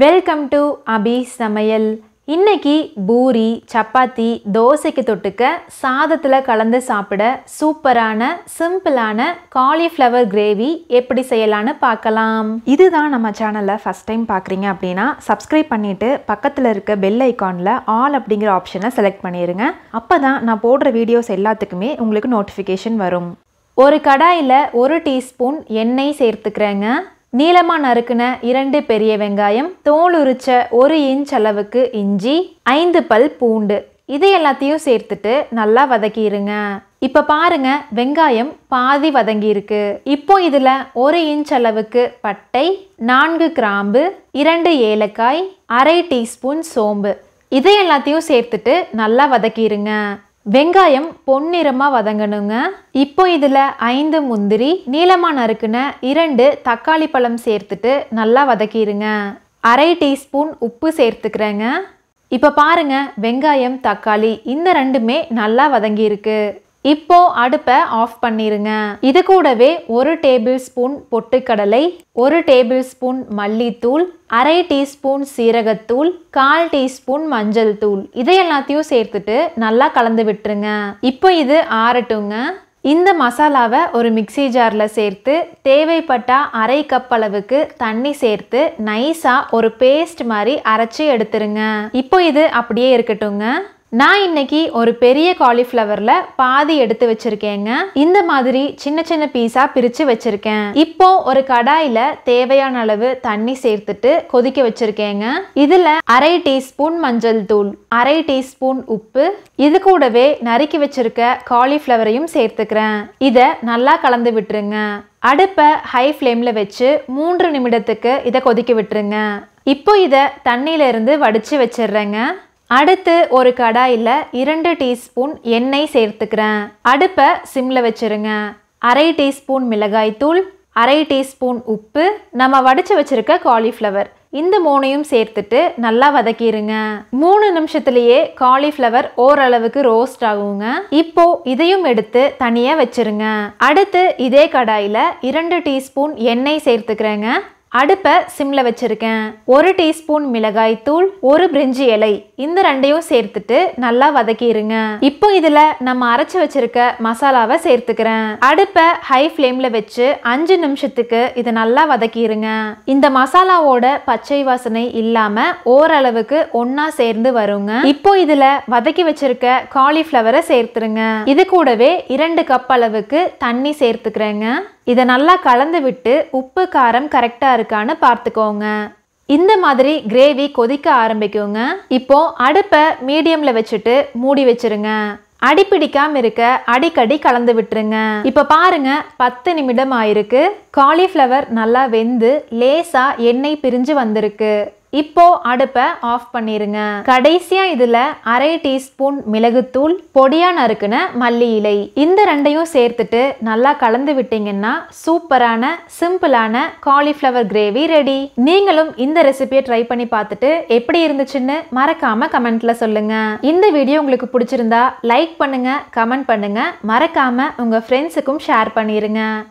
welcome to அபி சமையல் இன்னைக்கு பூரி சப்பாத்தி தோசைக்கு தொட்டுக்க சாதத்தில் கலந்து சாப்பிட சூப்பரான சிம்பிளான காலிஃப்ளவர் கிரேவி எப்படி செய்யலான்னு பார்க்கலாம் இதுதான் நம்ம சேனலில் ஃபஸ்ட் டைம் பார்க்குறீங்க அப்படின்னா சப்ஸ்கிரைப் பண்ணிவிட்டு பக்கத்தில் இருக்க பெல் ஐக்கானில் ஆல் அப்படிங்கிற ஆப்ஷனை செலக்ட் பண்ணிடுங்க அப்போ தான் நான் போடுற வீடியோஸ் எல்லாத்துக்குமே உங்களுக்கு நோட்டிஃபிகேஷன் வரும் ஒரு கடாயில் ஒரு டீஸ்பூன் எண்ணெய் சேர்த்துக்கிறேங்க நீளமாக நறுக்கின இரண்டு பெரிய வெங்காயம் தோல் உரிச்ச ஒரு இன்ச் அளவுக்கு இஞ்சி ஐந்து பல் பூண்டு இது எல்லாத்தையும் சேர்த்துட்டு நல்லா வதக்கிடுங்க இப்போ பாருங்க வெங்காயம் பாதி வதங்கி இருக்கு இப்போ இதில் ஒரு இன்ச் அளவுக்கு பட்டை நான்கு கிராம்பு இரண்டு ஏலக்காய் அரை டீஸ்பூன் சோம்பு இது எல்லாத்தையும் சேர்த்துட்டு நல்லா வதக்கிடுங்க வெங்காயம் பொன்னிறமாக வதங்கணுங்க இப்போ இதில் ஐந்து முந்திரி நீளமாக நறுக்குன இரண்டு தக்காளி பழம் சேர்த்துட்டு நல்லா வதக்கிடுங்க அரை டீஸ்பூன் உப்பு சேர்த்துக்கிறேங்க இப்போ பாருங்கள் வெங்காயம் தக்காளி இந்த ரெண்டுமே நல்லா வதங்கியிருக்கு இப்போ அடுப்பை ஆஃப் பண்ணிருங்க இது கூடவே ஒரு டேபிள் ஸ்பூன் பொட்டுக்கடலை ஒரு டேபிள் ஸ்பூன் மல்லித்தூள் அரை டீஸ்பூன் சீரகத்தூள் கால் டீஸ்பூன் மஞ்சள் தூள் இதை எல்லாத்தையும் சேர்த்துட்டு நல்லா கலந்து விட்டுருங்க இப்போ இது ஆறட்டுங்க இந்த மசாலாவை ஒரு மிக்சி ஜாரில் சேர்த்து தேவைப்பட்டால் அரை கப் அளவுக்கு தண்ணி சேர்த்து நைஸாக ஒரு பேஸ்ட் மாதிரி அரைச்சி எடுத்துருங்க இப்போ இது அப்படியே இருக்கட்டுங்க நான் இன்னைக்கு ஒரு பெரிய காலிஃப்ளவரில் பாதி எடுத்து வச்சுருக்கேங்க இந்த மாதிரி சின்ன சின்ன பீஸாக பிரித்து வச்சுருக்கேன் இப்போ ஒரு கடாயில் தேவையான அளவு தண்ணி சேர்த்துட்டு கொதிக்க வச்சுருக்கேங்க இதில் அரை டீஸ்பூன் மஞ்சள் தூள் அரை டீஸ்பூன் உப்பு இது கூடவே நறுக்கி வச்சுருக்க காலிஃப்ளவரையும் சேர்த்துக்கிறேன் இதை நல்லா கலந்து விட்டுருங்க அடுப்பை ஹை ஃப்ளேமில் வச்சு மூன்று நிமிடத்துக்கு இதை கொதிக்க விட்டுருங்க இப்போ இதை தண்ணியிலேருந்து வடித்து வச்சிடுறேங்க அடுத்து ஒரு கடாயில் இரண்டு டீஸ்பூன் எண்ணெய் சேர்த்துக்கிறேன் அடுப்பை சிம்மில் வச்சுருங்க அரை டீஸ்பூன் மிளகாய்த்தூள் அரை டீஸ்பூன் உப்பு நம்ம வடித்து வச்சுருக்க காலிஃப்ளவர் இந்த மூணையும் சேர்த்துட்டு நல்லா வதக்கிடுங்க மூணு நிமிஷத்துலேயே காலிஃப்ளவர் ஓரளவுக்கு ரோஸ்ட் ஆகுங்க இப்போ இதையும் எடுத்து தனியாக வச்சிருங்க அடுத்து இதே கடாயில் இரண்டு டீஸ்பூன் எண்ணெய் சேர்த்துக்கிறேங்க அடுப்பை சிம்மில் வச்சுருக்கேன் ஒரு டீஸ்பூன் மிளகாய் தூள் ஒரு பிரிஞ்சி இலை இந்த ரெண்டையும் சேர்த்துட்டு நல்லா வதக்கிடுங்க இப்போ இதில் நம்ம அரைச்சி வச்சுருக்க மசாலாவை சேர்த்துக்கிறேன் அடுப்பை ஹை ஃப்ளேமில் வச்சு அஞ்சு நிமிஷத்துக்கு இதை நல்லா வதக்கிடுங்க இந்த மசாலாவோட பச்சை வாசனை இல்லாமல் ஓரளவுக்கு ஒன்றா சேர்ந்து வருங்க இப்போ இதில் வதக்கி வச்சுருக்க காலிஃப்ளவரை சேர்த்துருங்க இது கூடவே இரண்டு கப் அளவுக்கு தண்ணி சேர்த்துக்கிறேங்க இதை நல்லா கலந்து விட்டு உப்பு காரம் கரெக்டாக இருக்கான்னு பார்த்துக்கோங்க இந்த மாதிரி கிரேவி கொதிக்க ஆரம்பிக்குங்க இப்போ அடுப்பை மீடியம்ல வச்சுட்டு மூடி வச்சிருங்க அடிப்பிடிக்காம இருக்க அடிக்கடி கலந்து விட்டுருங்க இப்ப பாருங்க பத்து நிமிடம் ஆயிருக்கு காலிஃப்ளவர் நல்லா வெந்து லேசா எண்ணெய் பிரிஞ்சு வந்திருக்கு இப்போது அடுப்பை ஆஃப் பண்ணிடுங்க கடைசியாக இதில் அரை டீஸ்பூன் மிளகுத்தூள் பொடியாக நறுக்குன மல்லி இலை இந்த ரெண்டையும் சேர்த்துட்டு நல்லா கலந்து விட்டீங்கன்னா சூப்பரான சிம்பிளான காலிஃப்ளவர் கிரேவி ரெடி நீங்களும் இந்த ரெசிபியை ட்ரை பண்ணி பார்த்துட்டு எப்படி இருந்துச்சுன்னு மறக்காமல் கமெண்ட்ல சொல்லுங்கள் இந்த வீடியோ உங்களுக்கு பிடிச்சிருந்தா லைக் பண்ணுங்கள் கமெண்ட் பண்ணுங்கள் மறக்காமல் உங்கள் ஃப்ரெண்ட்ஸுக்கும் ஷேர் பண்ணிடுங்க